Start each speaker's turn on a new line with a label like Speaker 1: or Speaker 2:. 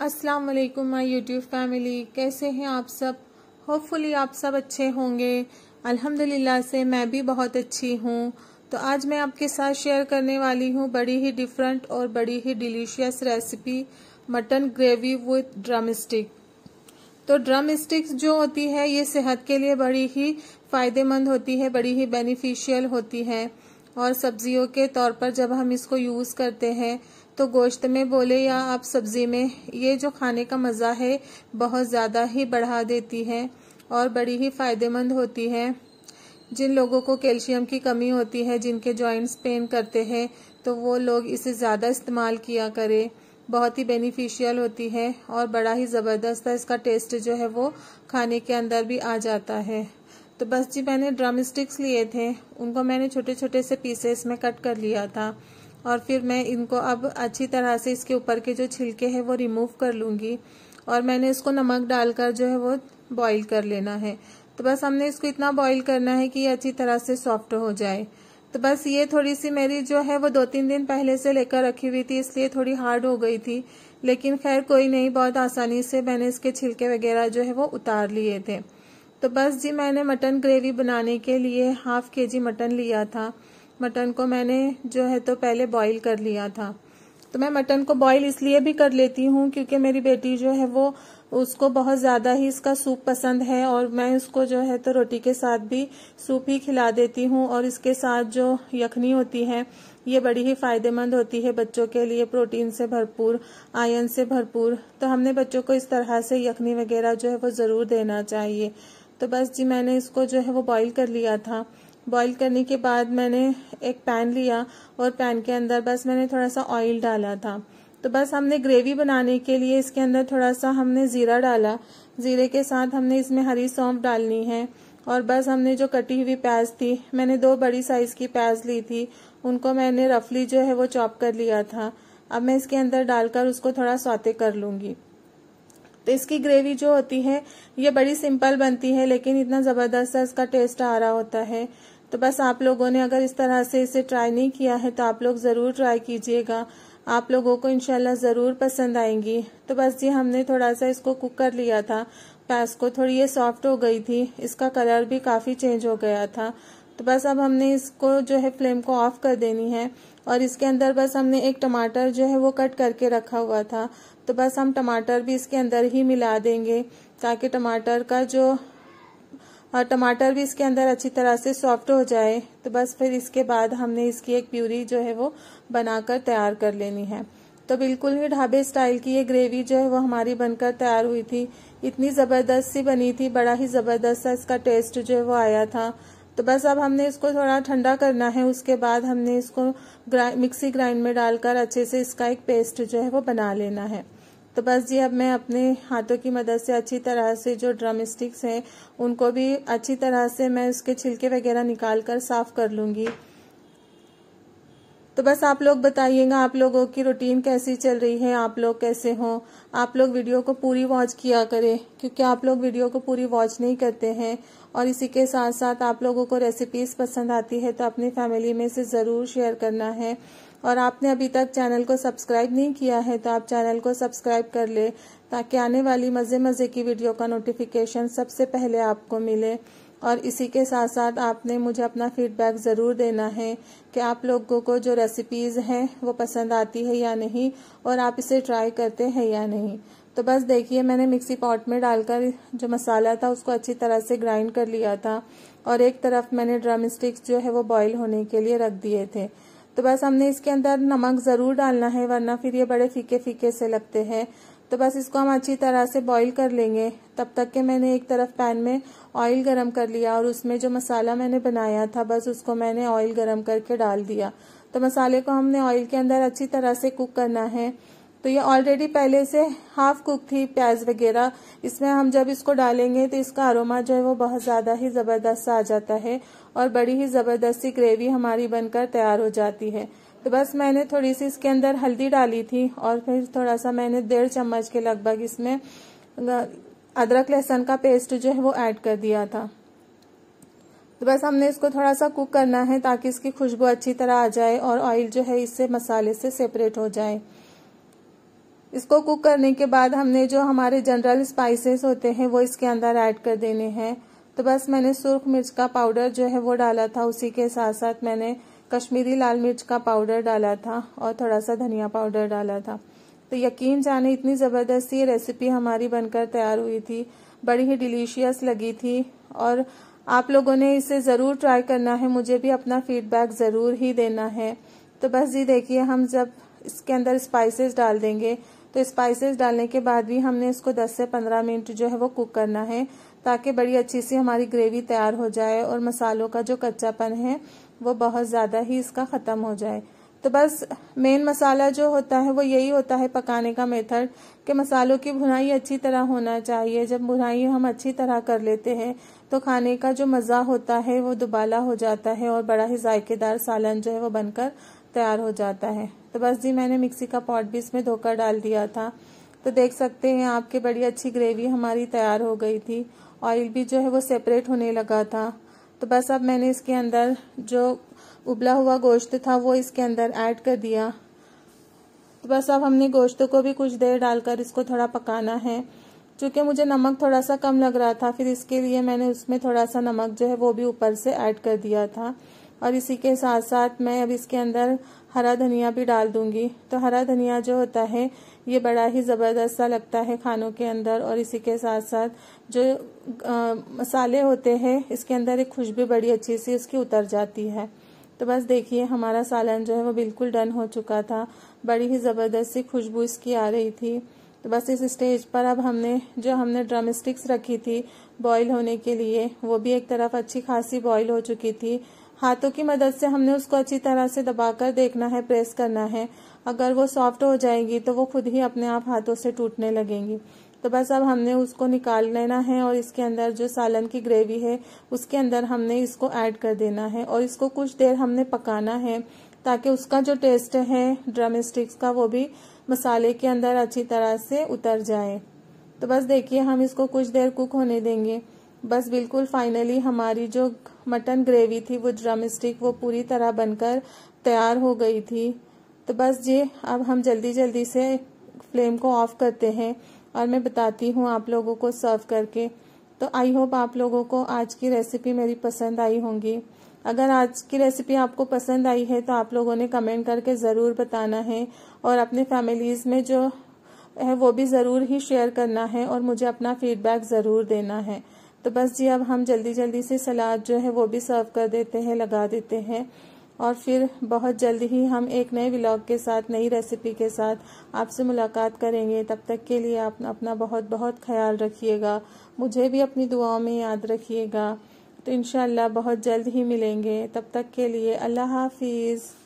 Speaker 1: अस्सलाम वालेकुम my YouTube family कैसे हैं आप सब होपफुली आप सब अच्छे होंगे अल्हम्दुलिल्लाह से मैं भी बहुत अच्छी हूँ तो आज मैं आपके साथ शेयर करने वाली हूँ बड़ी ही डिफरेंट और बड़ी ही delicious recipe mutton gravy with drumstick तो ड्रम स्टिक जो होती है ये सेहत के लिए बड़ी ही फ़ायदेमंद होती है बड़ी ही बेनिफिशियल होती है और सब्जियों के तौर पर जब हम इसको यूज़ करते हैं तो गोश्त में बोले या आप सब्जी में ये जो खाने का मज़ा है बहुत ज़्यादा ही बढ़ा देती है और बड़ी ही फ़ायदेमंद होती है जिन लोगों को कैल्शियम की कमी होती है जिनके जॉइंट्स पेन करते हैं तो वो लोग इसे ज़्यादा इस्तेमाल किया करें बहुत ही बेनिफिशियल होती है और बड़ा ही ज़बरदस्त है इसका टेस्ट जो है वो खाने के अंदर भी आ जाता है तो बस जी मैंने ड्रम स्टिक्स लिए थे उनको मैंने छोटे छोटे से पीसेस में कट कर लिया था और फिर मैं इनको अब अच्छी तरह से इसके ऊपर के जो छिलके हैं वो रिमूव कर लूँगी और मैंने इसको नमक डालकर जो है वो बॉईल कर लेना है तो बस हमने इसको इतना बॉईल करना है कि ये अच्छी तरह से सॉफ्ट हो जाए तो बस ये थोड़ी सी मेरी जो है वो दो तीन दिन पहले से लेकर रखी हुई थी इसलिए थोड़ी हार्ड हो गई थी लेकिन खैर कोई नहीं बहुत आसानी से मैंने इसके छिलके वगैरह जो है वो उतार लिए थे तो बस जी मैंने मटन ग्रेवी बनाने के लिए हाफ के जी मटन लिया था मटन को मैंने जो है तो पहले बॉईल कर लिया था तो मैं मटन को बॉईल इसलिए भी कर लेती हूँ क्योंकि मेरी बेटी जो है वो उसको बहुत ज़्यादा ही इसका सूप पसंद है और मैं उसको जो है तो रोटी के साथ भी सूप ही खिला देती हूँ और इसके साथ जो यखनी होती है ये बड़ी ही फ़ायदेमंद होती है बच्चों के लिए प्रोटीन से भरपूर आयन से भरपूर तो हमने बच्चों को इस तरह से यखनी वगैरह जो है वो ज़रूर देना चाहिए तो बस जी मैंने इसको जो है वो बॉईल कर लिया था बॉईल करने के बाद मैंने एक पैन लिया और पैन के अंदर बस मैंने थोड़ा सा ऑयल डाला था तो बस हमने ग्रेवी बनाने के लिए इसके अंदर थोड़ा सा हमने ज़ीरा डाला ज़ीरे के साथ हमने इसमें हरी सौंफ डालनी है और बस हमने जो कटी हुई प्याज थी मैंने दो बड़ी साइज़ की प्याज ली थी उनको मैंने रफली जो है वो चॉप कर लिया था अब मैं इसके अंदर डालकर उसको थोड़ा सौते कर लूंगी तो इसकी ग्रेवी जो होती है ये बड़ी सिंपल बनती है लेकिन इतना ज़बरदस्त सा इसका टेस्ट आ रहा होता है तो बस आप लोगों ने अगर इस तरह से इसे ट्राई नहीं किया है तो आप लोग ज़रूर ट्राई कीजिएगा आप लोगों को इनशाला ज़रूर पसंद आएंगी तो बस ये हमने थोड़ा सा इसको कुक कर लिया था प्याज को थोड़ी ये सॉफ्ट हो गई थी इसका कलर भी काफ़ी चेंज हो गया था तो बस अब हमने इसको जो है फ्लेम को ऑफ कर देनी है और इसके अंदर बस हमने एक टमाटर जो है वो कट करके रखा हुआ था तो बस हम टमाटर भी इसके अंदर ही मिला देंगे ताकि टमाटर का जो और टमाटर भी इसके अंदर अच्छी तरह से सॉफ्ट हो जाए तो बस फिर इसके बाद हमने इसकी एक प्यूरी जो है वो बनाकर तैयार कर लेनी है तो बिल्कुल ही ढाबे स्टाइल की ये ग्रेवी जो है वो हमारी बनकर तैयार हुई थी इतनी ज़बरदस्त सी बनी थी बड़ा ही ज़बरदस्त सा इसका टेस्ट जो है वो आया था तो बस अब हमने इसको थोड़ा ठंडा करना है उसके बाद हमने इसको ग्रा, मिक्सी ग्राइंड में डालकर अच्छे से इसका एक पेस्ट जो है वो बना लेना है तो बस जी अब मैं अपने हाथों की मदद से अच्छी तरह से जो ड्रम स्टिक्स हैं उनको भी अच्छी तरह से मैं उसके छिलके वगैरह निकाल कर साफ़ कर लूँगी तो बस आप लोग बताइएगा आप लोगों की रूटीन कैसी चल रही है आप लोग कैसे हों आप लोग वीडियो को पूरी वॉच किया करें क्योंकि आप लोग वीडियो को पूरी वॉच नहीं करते हैं और इसी के साथ साथ आप लोगों को रेसिपीज़ पसंद आती है तो अपनी फैमिली में से ज़रूर शेयर करना है और आपने अभी तक चैनल को सब्सक्राइब नहीं किया है तो आप चैनल को सब्सक्राइब कर ले ताकि आने वाली मज़े मज़े की वीडियो का नोटिफिकेशन सबसे पहले आपको मिले और इसी के साथ साथ आपने मुझे अपना फीडबैक ज़रूर देना है कि आप लोगों को जो रेसिपीज़ हैं वो पसंद आती है या नहीं और आप इसे ट्राई करते हैं या नहीं तो बस देखिए मैंने मिक्सी पॉट में डालकर जो मसाला था उसको अच्छी तरह से ग्राइंड कर लिया था और एक तरफ मैंने ड्रम स्टिक्स जो है वो बॉईल होने के लिए रख दिए थे तो बस हमने इसके अंदर नमक ज़रूर डालना है वरना फिर ये बड़े फीके फीके से लगते हैं तो बस इसको हम अच्छी तरह से बॉईल कर लेंगे तब तक के मैंने एक तरफ पैन में ऑयल गरम कर लिया और उसमें जो मसाला मैंने बनाया था बस उसको मैंने ऑयल गरम करके डाल दिया तो मसाले को हमने ऑयल के अंदर अच्छी तरह से कुक करना है तो ये ऑलरेडी पहले से हाफ कुक थी प्याज वगैरह इसमें हम जब इसको डालेंगे तो इसका अरोमा जो है वो बहुत ज़्यादा ही ज़बरदस्त आ जाता है और बड़ी ही ज़बरदस्ती ग्रेवी हमारी बनकर तैयार हो जाती है तो बस मैंने थोड़ी सी इसके अंदर हल्दी डाली थी और फिर थोड़ा सा मैंने डेढ़ चम्मच के लगभग इसमें अदरक लहसुन का पेस्ट जो है वो ऐड कर दिया था तो बस हमने इसको थोड़ा सा कुक करना है ताकि इसकी खुशबू अच्छी तरह आ जाए और ऑयल जो है इससे मसाले से सेपरेट हो जाए इसको कुक करने के बाद हमने जो हमारे जनरल स्पाइसेस होते हैं वो इसके अंदर ऐड कर देने हैं तो बस मैंने सूर्ख मिर्च का पाउडर जो है वो डाला था उसी के साथ साथ मैंने कश्मीरी लाल मिर्च का पाउडर डाला था और थोड़ा सा धनिया पाउडर डाला था तो यकीन जाने इतनी ज़बरदस्त ये रेसिपी हमारी बनकर तैयार हुई थी बड़ी ही डिलीशियस लगी थी और आप लोगों ने इसे ज़रूर ट्राई करना है मुझे भी अपना फीडबैक ज़रूर ही देना है तो बस जी देखिए हम जब इसके अंदर स्पाइसेस डाल देंगे तो स्पाइसेस डालने के बाद भी हमने इसको 10 से 15 मिनट जो है वो कुक करना है ताकि बड़ी अच्छी सी हमारी ग्रेवी तैयार हो जाए और मसालों का जो कच्चापन है वो बहुत ज़्यादा ही इसका ख़त्म हो जाए तो बस मेन मसाला जो होता है वो यही होता है पकाने का मेथड कि मसालों की भुनाई अच्छी तरह होना चाहिए जब भुनाई हम अच्छी तरह कर लेते हैं तो खाने का जो मज़ा होता है वो दुबाला हो जाता है और बड़ा ही जायकेदार सालन जो है वो बनकर तैयार हो जाता है तो बस जी मैंने मिक्सी का पॉट भी इसमें धोकर डाल दिया था तो देख सकते हैं आपकी बड़ी अच्छी ग्रेवी हमारी तैयार हो गई थी ऑयल भी जो है वो सेपरेट होने लगा था तो बस अब मैंने इसके अंदर जो उबला हुआ गोश्त था वो इसके अंदर ऐड कर दिया तो बस अब हमने गोश्त को भी कुछ देर डालकर इसको थोड़ा पकाना है क्योंकि मुझे नमक थोड़ा सा कम लग रहा था फिर इसके लिए मैंने उसमें थोड़ा सा नमक जो है वो भी ऊपर से ऐड कर दिया था और इसी के साथ साथ मैं अब इसके अंदर हरा धनिया भी डाल दूंगी तो हरा धनिया जो होता है ये बड़ा ही ज़बरदस्त सा लगता है खानों के अंदर और इसी के साथ साथ जो आ, मसाले होते हैं इसके अंदर एक खुशबू बड़ी अच्छी सी इसकी उतर जाती है तो बस देखिए हमारा सालन जो है वो बिल्कुल डन हो चुका था बड़ी ही ज़बरदस्त सी खुशबू इसकी आ रही थी तो बस इस स्टेज पर अब हमने जो हमने ड्रम स्टिक्स रखी थी बॉयल होने के लिए वो भी एक तरफ अच्छी खासी बॉयल हो चुकी थी हाथों की मदद से हमने उसको अच्छी तरह से दबाकर देखना है प्रेस करना है अगर वो सॉफ्ट हो जाएगी तो वो खुद ही अपने आप हाथों से टूटने लगेंगी तो बस अब हमने उसको निकाल लेना है और इसके अंदर जो सालन की ग्रेवी है उसके अंदर हमने इसको ऐड कर देना है और इसको कुछ देर हमने पकाना है ताकि उसका जो टेस्ट है ड्रम स्टिक्स का वो भी मसाले के अंदर अच्छी तरह से उतर जाए तो बस देखिए हम इसको कुछ देर कुक होने देंगे बस बिल्कुल फाइनली हमारी जो मटन ग्रेवी थी वो ड्रमस्टिक वो पूरी तरह बनकर तैयार हो गई थी तो बस ये अब हम जल्दी जल्दी से फ्लेम को ऑफ करते हैं और मैं बताती हूँ आप लोगों को सर्व करके तो आई होप आप लोगों को आज की रेसिपी मेरी पसंद आई होंगी अगर आज की रेसिपी आपको पसंद आई है तो आप लोगों ने कमेंट करके ज़रूर बताना है और अपने फैमिलीज़ में जो है वो भी ज़रूर ही शेयर करना है और मुझे अपना फीडबैक ज़रूर देना है तो बस जी अब हम जल्दी जल्दी से सलाद जो है वो भी सर्व कर देते हैं लगा देते हैं और फिर बहुत जल्द ही हम एक नए व्लॉग के साथ नई रेसिपी के साथ आपसे मुलाकात करेंगे तब तक के लिए आप अपना बहुत बहुत ख्याल रखिएगा मुझे भी अपनी दुआओं में याद रखिएगा तो इन बहुत जल्द ही मिलेंगे तब तक के लिए अल्लाह हाफिज़